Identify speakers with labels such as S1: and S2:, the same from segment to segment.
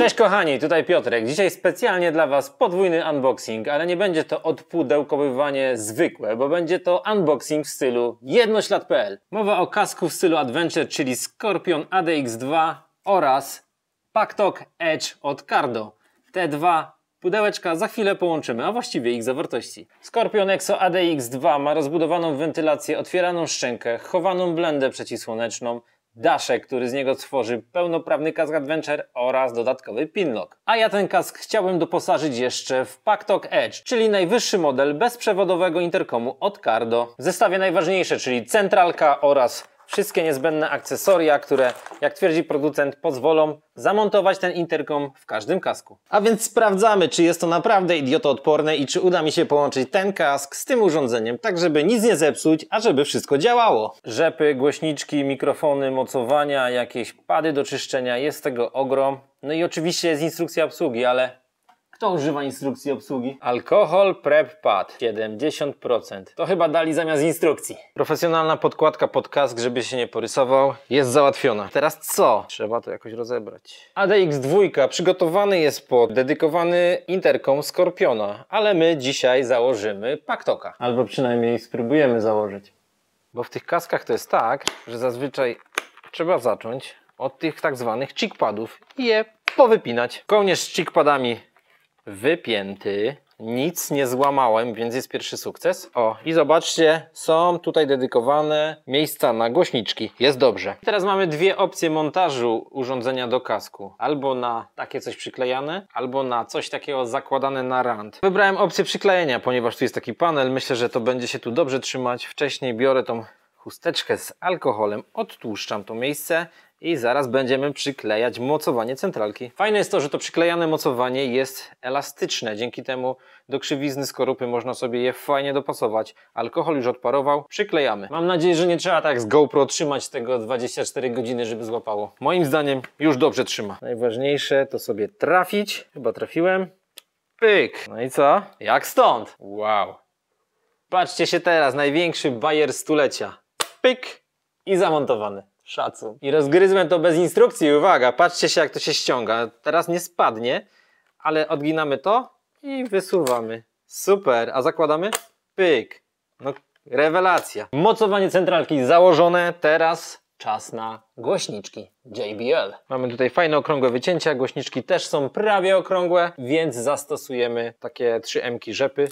S1: Cześć kochani, tutaj Piotrek. Dzisiaj specjalnie dla Was podwójny unboxing, ale nie będzie to odpudełkowywanie zwykłe, bo będzie to unboxing w stylu jednoślad.pl. Mowa o kasku w stylu Adventure, czyli Scorpion ADX2 oraz Paktok Edge od Cardo. Te dwa Pudełeczka za chwilę połączymy, a właściwie ich zawartości. Scorpion Exo ADX2 ma rozbudowaną wentylację, otwieraną szczękę, chowaną blendę przeciwsłoneczną, Daszek, który z niego tworzy pełnoprawny kask Adventure oraz dodatkowy pinlock. A ja ten kask chciałbym doposażyć jeszcze w Paktok Edge, czyli najwyższy model bezprzewodowego interkomu od Cardo. W zestawie najważniejsze, czyli centralka oraz wszystkie niezbędne akcesoria, które, jak twierdzi producent, pozwolą zamontować ten interkom w każdym kasku. A więc sprawdzamy, czy jest to naprawdę idiotoodporne i czy uda mi się połączyć ten kask z tym urządzeniem, tak żeby nic nie zepsuć, a żeby wszystko działało. Rzepy, głośniczki, mikrofony, mocowania, jakieś pady do czyszczenia, jest tego ogrom. No i oczywiście jest instrukcja obsługi, ale kto używa instrukcji obsługi? Alkohol Prep Pad 70%. To chyba dali zamiast instrukcji. Profesjonalna podkładka pod kask, żeby się nie porysował, jest załatwiona. Teraz co? Trzeba to jakoś rozebrać. ADX2 przygotowany jest pod dedykowany interkom Skorpiona, ale my dzisiaj założymy Paktoka. Albo przynajmniej spróbujemy założyć. Bo w tych kaskach to jest tak, że zazwyczaj trzeba zacząć od tych tak zwanych cheekpadów i je powypinać. Kołnierz z cheekpadami wypięty. Nic nie złamałem, więc jest pierwszy sukces. O, i zobaczcie, są tutaj dedykowane miejsca na głośniczki. Jest dobrze. Teraz mamy dwie opcje montażu urządzenia do kasku. Albo na takie coś przyklejane, albo na coś takiego zakładane na rand. Wybrałem opcję przyklejenia, ponieważ tu jest taki panel. Myślę, że to będzie się tu dobrze trzymać. Wcześniej biorę tą chusteczkę z alkoholem, odtłuszczam to miejsce, i zaraz będziemy przyklejać mocowanie centralki. Fajne jest to, że to przyklejane mocowanie jest elastyczne. Dzięki temu do krzywizny skorupy można sobie je fajnie dopasować. Alkohol już odparował, przyklejamy. Mam nadzieję, że nie trzeba tak z GoPro trzymać tego 24 godziny, żeby złapało. Moim zdaniem już dobrze trzyma. Najważniejsze to sobie trafić. Chyba trafiłem. Pyk. No i co? Jak stąd? Wow. Patrzcie się teraz, największy bajer stulecia. Pyk i zamontowany. Szacun. I rozgryzłem to bez instrukcji, uwaga, patrzcie się jak to się ściąga. Teraz nie spadnie, ale odginamy to i wysuwamy. Super, a zakładamy? Pyk. No, rewelacja. Mocowanie centralki założone, teraz czas na głośniczki JBL. Mamy tutaj fajne okrągłe wycięcia, głośniczki też są prawie okrągłe, więc zastosujemy takie 3M rzepy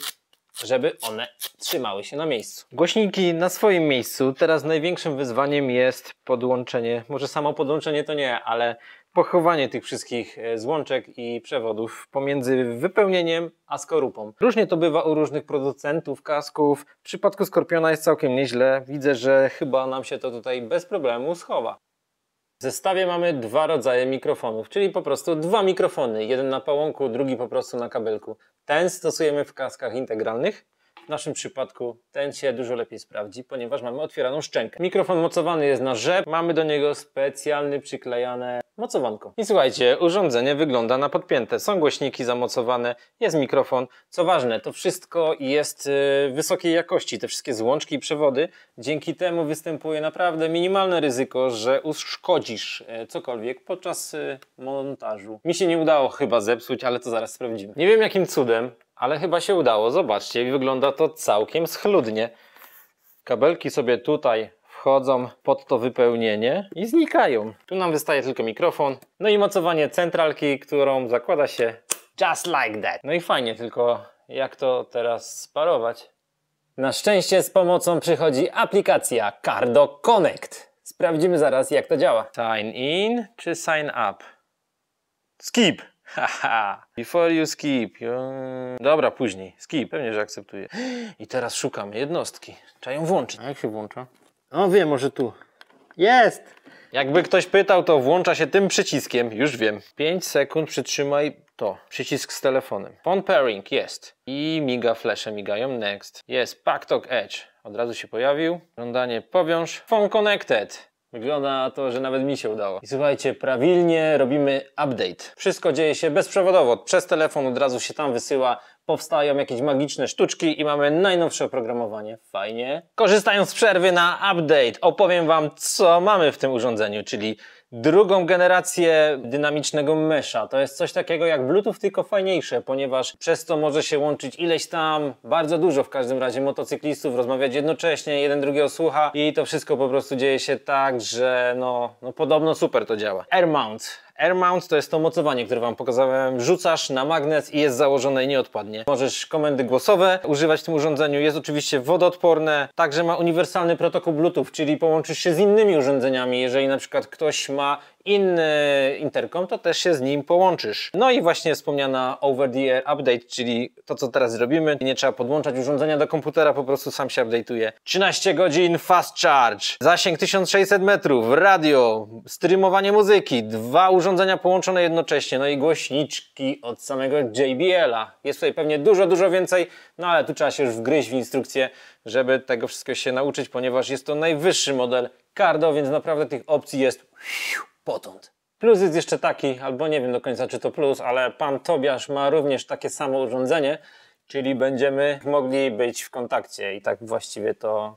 S1: żeby one trzymały się na miejscu. Głośniki na swoim miejscu. Teraz największym wyzwaniem jest podłączenie, może samo podłączenie to nie, ale pochowanie tych wszystkich e, złączek i przewodów pomiędzy wypełnieniem a skorupą. Różnie to bywa u różnych producentów kasków. W przypadku Skorpiona jest całkiem nieźle. Widzę, że chyba nam się to tutaj bez problemu schowa. W zestawie mamy dwa rodzaje mikrofonów, czyli po prostu dwa mikrofony, jeden na pałąku, drugi po prostu na kabelku. Ten stosujemy w kaskach integralnych. W naszym przypadku ten się dużo lepiej sprawdzi, ponieważ mamy otwieraną szczękę. Mikrofon mocowany jest na rzep, mamy do niego specjalny przyklejany mocowanką. I słuchajcie, urządzenie wygląda na podpięte. Są głośniki zamocowane, jest mikrofon. Co ważne, to wszystko jest y, wysokiej jakości. Te wszystkie złączki i przewody. Dzięki temu występuje naprawdę minimalne ryzyko, że uszkodzisz y, cokolwiek podczas y, montażu. Mi się nie udało chyba zepsuć, ale to zaraz sprawdzimy. Nie wiem jakim cudem, ale chyba się udało. Zobaczcie, wygląda to całkiem schludnie. Kabelki sobie tutaj wchodzą pod to wypełnienie i znikają. Tu nam wystaje tylko mikrofon. No i mocowanie centralki, którą zakłada się just like that. No i fajnie, tylko jak to teraz sparować? Na szczęście z pomocą przychodzi aplikacja Cardo Connect. Sprawdzimy zaraz jak to działa. Sign in czy sign up? Skip! Haha. Before you skip. Dobra, później. Skip. Pewnie, że akceptuję. I teraz szukamy jednostki. Trzeba ją włączyć. A jak się włącza? O, wiem, może tu. Jest! Jakby ktoś pytał, to włącza się tym przyciskiem, już wiem. 5 sekund przytrzymaj to, przycisk z telefonem. Phone pairing, jest. I miga flesze, migają next. Jest, Talk Edge, od razu się pojawił. Żądanie powiąż, phone connected. Wygląda na to, że nawet mi się udało. I słuchajcie, prawilnie robimy update. Wszystko dzieje się bezprzewodowo. Przez telefon od razu się tam wysyła. Powstają jakieś magiczne sztuczki i mamy najnowsze oprogramowanie. Fajnie. Korzystając z przerwy na update opowiem Wam, co mamy w tym urządzeniu, czyli drugą generację dynamicznego mysza, To jest coś takiego jak Bluetooth, tylko fajniejsze, ponieważ przez to może się łączyć ileś tam, bardzo dużo w każdym razie motocyklistów, rozmawiać jednocześnie, jeden drugiego słucha i to wszystko po prostu dzieje się tak, że no, no podobno super to działa. Air mount. Air Mount to jest to mocowanie, które Wam pokazałem. Rzucasz na magnes i jest założone i nie odpadnie. Możesz komendy głosowe używać w tym urządzeniu. Jest oczywiście wodoodporne, także ma uniwersalny protokół Bluetooth, czyli połączysz się z innymi urządzeniami. Jeżeli na przykład ktoś ma inny interkom, to też się z nim połączysz. No i właśnie wspomniana over the air update, czyli to co teraz zrobimy, nie trzeba podłączać urządzenia do komputera, po prostu sam się update'uje. 13 godzin fast charge, zasięg 1600 metrów, radio, streamowanie muzyki, dwa urządzenia połączone jednocześnie, no i głośniczki od samego JBL-a. Jest tutaj pewnie dużo, dużo więcej, no ale tu trzeba się już wgryźć w instrukcję, żeby tego wszystkiego się nauczyć, ponieważ jest to najwyższy model Cardo, więc naprawdę tych opcji jest potąd. Plus jest jeszcze taki, albo nie wiem do końca czy to plus, ale pan Tobiasz ma również takie samo urządzenie, czyli będziemy mogli być w kontakcie i tak właściwie to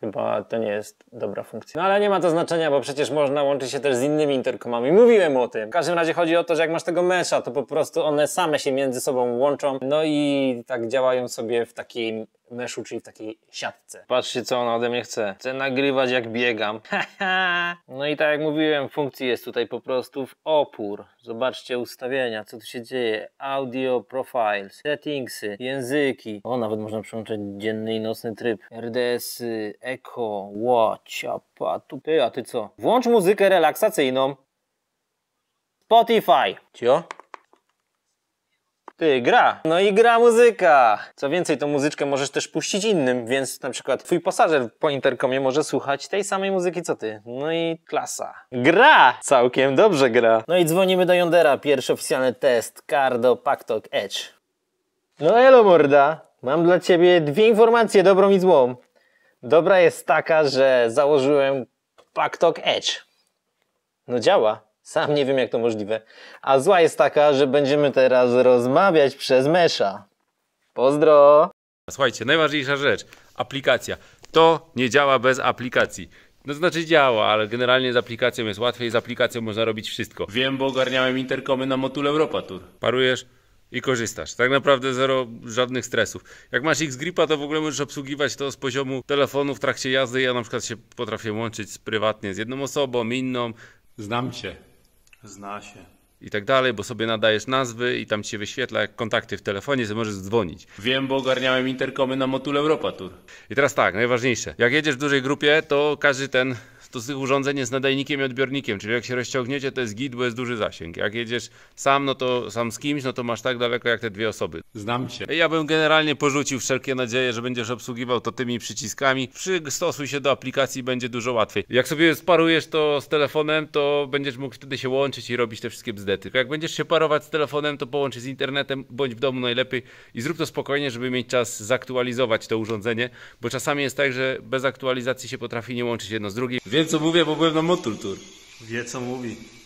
S1: chyba to nie jest dobra funkcja. No ale nie ma to znaczenia, bo przecież można łączyć się też z innymi interkomami. Mówiłem o tym. W każdym razie chodzi o to, że jak masz tego mesza, to po prostu one same się między sobą łączą, no i tak działają sobie w takim meszu, czyli w takiej siatce. Patrzcie, co ona ode mnie chce. Chcę nagrywać, jak biegam. no i tak jak mówiłem, funkcji jest tutaj po prostu w opór. Zobaczcie ustawienia, co tu się dzieje. Audio, profile, settingsy, języki. O, nawet można przełączać dzienny i nocny tryb. RDS, -y, echo, watch, a tu ty, a ty co? Włącz muzykę relaksacyjną. Spotify. Cio? Ty, gra. No i gra muzyka. Co więcej, tą muzyczkę możesz też puścić innym, więc na przykład twój pasażer po interkomie może słuchać tej samej muzyki co ty. No i klasa. Gra! Całkiem dobrze gra. No i dzwonimy do Yondera. Pierwszy oficjalny test. Cardo Paktok Edge. No elo morda. Mam dla ciebie dwie informacje, dobrą i złą. Dobra jest taka, że założyłem Paktok Edge. No działa. Sam nie wiem, jak to możliwe. A zła jest taka, że będziemy teraz rozmawiać przez mesza.
S2: Pozdro! Słuchajcie, najważniejsza rzecz. Aplikacja. To nie działa bez aplikacji. No znaczy działa, ale generalnie z aplikacją jest łatwiej, z aplikacją można robić wszystko. Wiem, bo ogarniałem interkomy na Motul Europa Tour. Parujesz i korzystasz. Tak naprawdę zero żadnych stresów. Jak masz X-Gripa, to w ogóle możesz obsługiwać to z poziomu telefonu w trakcie jazdy. Ja na przykład się potrafię łączyć prywatnie z jedną osobą, inną. Znam cię. Zna się. I tak dalej, bo sobie nadajesz nazwy i tam ci się wyświetla jak kontakty w telefonie, że możesz dzwonić. Wiem, bo ogarniałem interkomy na Motul Europa Tour. I teraz tak, najważniejsze. Jak jedziesz w dużej grupie, to każdy ten to z tych urządzeń jest nadajnikiem i odbiornikiem, czyli jak się rozciągniecie, to jest git, bo jest duży zasięg. Jak jedziesz sam, no to sam z kimś, no to masz tak daleko jak te dwie osoby. Znam cię. Ja bym generalnie porzucił wszelkie nadzieje, że będziesz obsługiwał to tymi przyciskami. Przystosuj się do aplikacji, będzie dużo łatwiej. Jak sobie sparujesz to z telefonem, to będziesz mógł wtedy się łączyć i robić te wszystkie bzdety. Jak będziesz się parować z telefonem, to połącz z internetem, bądź w domu najlepiej i zrób to spokojnie, żeby mieć czas zaktualizować to urządzenie, bo czasami jest tak, że bez aktualizacji się potrafi nie łączyć jedno z drugim wiem co mówię, bo byłem na Motul Tour. Wie co mówi.